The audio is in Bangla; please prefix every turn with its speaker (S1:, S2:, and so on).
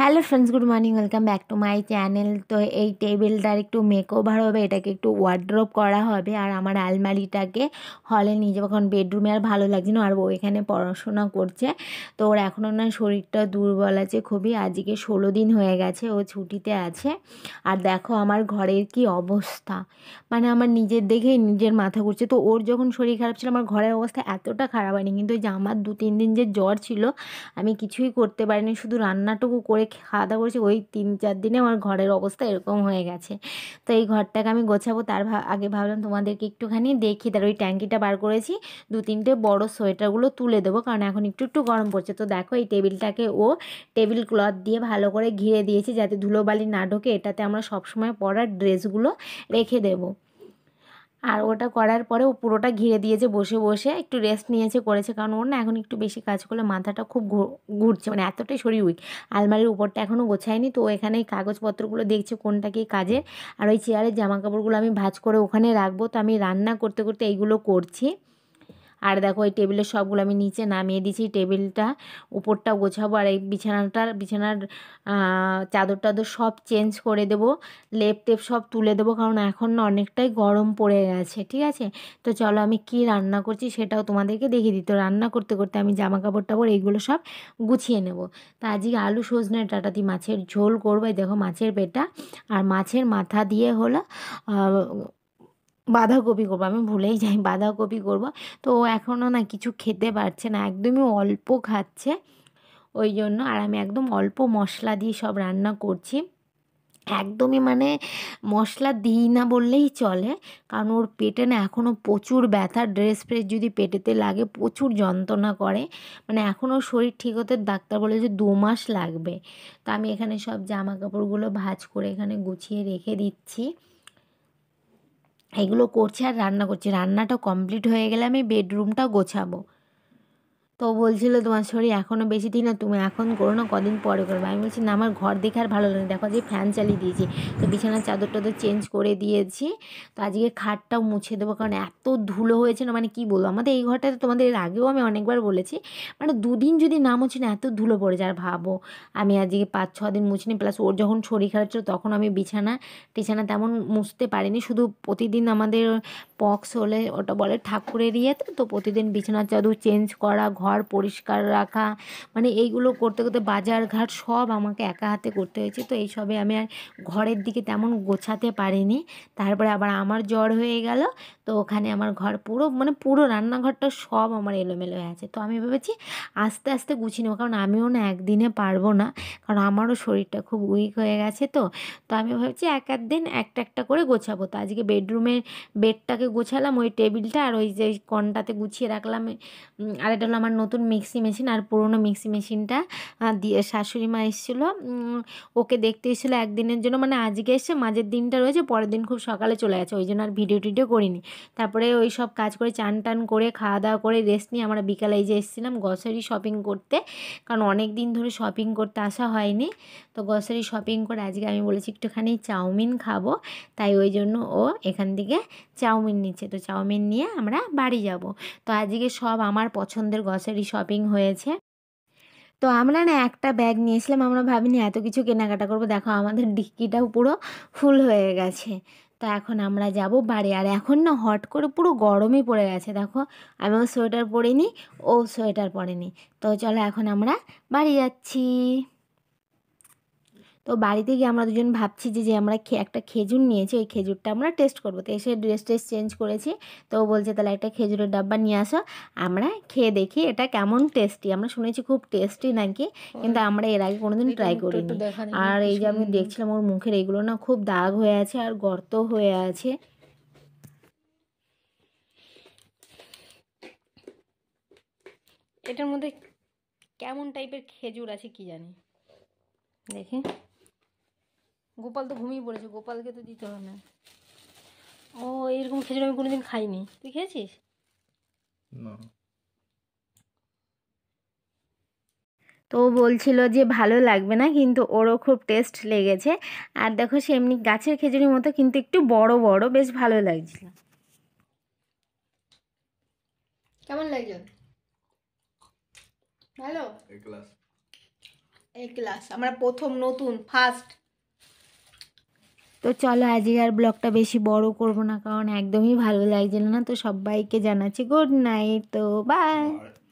S1: hello friends good morning welcome back to my channel তো এই টেবিলটার একটু মেকওভার হবে এটাকে একটু ওয়ার্ড্রপ করা হবে আর আমার আলমারিটাকে হলে নিয়ে যাবো কারণ বেডরুমে আর ভালো লাগছে না আর ও এখানে পড়াশোনা করছে তো ওর এখনও না শরীরটা দুর্বল আছে খুবই আজকে ষোলো দিন হয়ে গেছে ও ছুটিতে আছে আর দেখো আমার ঘরের কি অবস্থা মানে আমার নিজের দেখেই নিজের মাথা ঘুরছে তো ওর যখন শরীর খারাপ ছিল আমার ঘরের অবস্থা এতটা খারাপ হয়নি কিন্তু ওই যে আমার দু তিন দিন যে জ্বর ছিল আমি কিছুই করতে পারিনি শুধু রান্নাটুকু করে খাওয়া দাওয়া করেছি ওই তিন চার দিনে আমার ঘরের অবস্থা এরকম হয়ে গেছে তো এই ঘরটাকে আমি গোছাবো তার আগে ভাবলাম তোমাদেরকে একটুখানি দেখি তার ওই ট্যাঙ্কিটা বার করেছি দু তিনটে বড় সোয়েটারগুলো তুলে দেবো কারণ এখন একটু একটু গরম পড়ছে তো দেখো এই টেবিলটাকে ও টেবিল ক্লথ দিয়ে ভালো করে ঘিরে দিয়েছি যাতে ধুলোবালি না ঢোকে এটাতে আমরা সবসময় পরার ড্রেসগুলো রেখে দেবো আর ওটা করার পরে ও পুরোটা ঘিরে দিয়েছে বসে বসে একটু রেস্ট নিয়েছে করেছে কারণ ওর না এখন একটু বেশি কাজ করলে মাথাটা খুব ঘুরছে মানে এতটাই শরীর উইক আলমারির উপরটা এখনও গোছায়নি তো এখানে কাগজপত্রগুলো দেখছে কোনটা কি কাজের আর ওই চেয়ারের জামাকাপড়গুলো আমি ভাজ করে ওখানে রাখবো তো আমি রান্না করতে করতে এইগুলো করছি আর দেখো এই টেবিলের সবগুলো আমি নিচে নামিয়ে দিয়েছি টেবিলটা উপরটা গোছাবো আর এই বিছানাটার বিছানার চাদর টাদর সব চেঞ্জ করে দেব লেপ টেপ সব তুলে দেবো কারণ এখন না অনেকটাই গরম পড়ে গেছে ঠিক আছে তো চলো আমি কি রান্না করছি সেটাও তোমাদেরকে দেখিয়ে তো রান্না করতে করতে আমি জামা কাপড় টাপড় এইগুলো সব গুছিয়ে নেব তা আজকে আলু সজনে টাটাতি মাছের ঝোল করবে দেখো মাছের পেটা আর মাছের মাথা দিয়ে হলো বাঁধাকপি করবো আমি ভুলেই যাই বাঁধাকপি করবো তো ও এখনও না কিছু খেতে পারছে না একদমই অল্প খাচ্ছে ওই জন্য আর আমি একদম অল্প মশলা দিয়ে সব রান্না করছি একদমই মানে মশলা দিই না বললেই চলে কারণ ওর পেটে না এখনও প্রচুর ব্যথা ড্রেস ফ্রেস যদি পেটেতে লাগে প্রচুর যন্ত্রণা করে মানে এখনও শরীর ঠিক হতে ডাক্তার বলে যে দু মাস লাগবে তা আমি এখানে সব জামা কাপড়গুলো ভাজ করে এখানে গুছিয়ে রেখে দিচ্ছি এগুলো করছি আর রান্না করছি রান্নাটা কমপ্লিট হয়ে গেলে আমি বেডরুমটা গোছাবো তো বলছিল তোমার শরীর এখনও বেশি দিন না তুমি এখন করো না কদিন পরে করবে আমি বলছি না আমার ঘর দেখে আর ভালো লাগে দেখো যে ফ্যান চালিয়ে দিয়েছি তো বিছানার চাদর টাদর চেঞ্জ করে দিয়েছি তো আজকে খাটটাও মুছে দেবো কারণ এত ধুলো হয়েছে না মানে কি বলবো আমাদের এই ঘরটাতে তোমাদের এর আগেও আমি অনেকবার বলেছি মানে দুদিন যদি না মুছি না এত ধুলো পড়ে যায় আর ভাবো আমি আজকে পাঁচ ছ দিন মুছিনি প্লাস ওর যখন শরীর খারাপ ছিল তখন আমি বিছানা টিছানা তেমন মুছতে পারিনি শুধু প্রতিদিন আমাদের পক্স হলে ওটা বলে ঠাকুরের ইয়েতে তো প্রতিদিন বিছানার চাদর চেঞ্জ করা ঘর ঘর পরিষ্কার রাখা মানে এইগুলো করতে করতে বাজারঘাট সব আমাকে একা হাতে করতে হয়েছে তো এইসবে আমি আর ঘরের দিকে তেমন গোছাতে পারিনি তারপরে আবার আমার জ্বর হয়ে গেল তো ওখানে আমার ঘর পুরো মানে পুরো রান্নাঘরটা সব আমার এলোমেলো হয়ে আছে তো আমি ভেবেছি আস্তে আস্তে গুছিয়ে নেবো কারণ আমিও না একদিনে পারবো না কারণ আমারও শরীরটা খুব উইক হয়ে গেছে তো তো আমি ভেবেছি এক এক দিন একটা একটা করে গোছাবো তো আজকে বেডরুমের বেডটাকে গোছালাম ওই টেবিলটা আর ওই যে কনটাতে গুছিয়ে রাখলাম আর এটা হলো আমার নতুন মিক্সি মেশিন আর পুরনো মিক্সি মেশিনটা দিয়ে শাশুড়ি মা এসেছিলো ওকে দেখতে এসেছিলো একদিনের জন্য মানে আজকে এসে মাঝের দিনটা রয়েছে পরের দিন খুব সকালে চলে গেছে ওই জন্য আর ভিডিও টিডিও করিনি তারপরে ওই সব কাজ করে চান টান করে খাওয়া দাওয়া করে রেস্ট নিয়ে আমরা বিকালে যে এসেছিলাম গ্রসারি শপিং করতে কারণ অনেক দিন ধরে শপিং করতে আসা হয়নি তো গ্রসারি শপিং করে আজকে আমি বলেছি একটুখানি চাউমিন খাবো তাই ওই জন্য ও এখান থেকে চাউমিন নিচ্ছে তো চাউমিন নিয়ে আমরা বাড়ি যাব তো আজকে সব আমার পছন্দের গস গ্রসারি শপিং হয়েছে তো আমরা না একটা ব্যাগ নিয়েছিলাম আমরা ভাবিনি এত কিছু কেনাকাটা করবো দেখো আমাদের ডিক্কিটাও পুরো ফুল হয়ে গেছে তো এখন আমরা যাব বাড়ি আর এখন না হট করে পুরো গরমই পড়ে গেছে দেখো আমিও সোয়েটার পরিনি ও সোয়েটার পরেনি তো চলো এখন আমরা বাড়ি যাচ্ছি তো বাড়িতে গিয়ে আমরা দুজন ভাবছি যে যে আমরা একটা খেজুর নিয়েছি ওই খেজুরটা আমরা টেস্ট করবো তো এসে ড্রেস ট্রেস চেঞ্জ করেছি তো বলছে তাহলে একটা খেজুরের ডাব্বা নিয়ে আসো আমরা খেয়ে দেখি এটা কেমন টেস্টি আমরা শুনেছি খুব টেস্টি নাকি কিন্তু আমরা এর আগে কোনোদিন ট্রাই করিনি আর এই যে আমি দেখছিলাম ওর মুখের এগুলো না খুব দাগ হয়ে আছে আর গর্ত হয়ে আছে এটার মধ্যে কেমন টাইপের খেজুর আছে কি জানি দেখি গোপাল তো ঘুমিয়ে পড়েছে গোপালকে তো দিতে হবে না ও এরকম খেজুর আমি কোনোদিন খাইনি তুই খেয়েছিস তো বলছিল যে ভালো লাগবে না কিন্তু ওরও খুব টেস্ট লেগেছে আর দেখো সে এমনি গাছের খেজুরির মতো কিন্তু একটু বড় বড় বেশ ভালো লাগছিল কেমন লাগছে ভালো এক গ্লাস আমরা প্রথম নতুন ফার্স্ট তো চলো আজকে আর ব্লগটা বেশি বড় করব না কারণ একদমই ভালো লাগছিল না তো সবাইকে জানাচ্ছি গুড নাইট তো বাই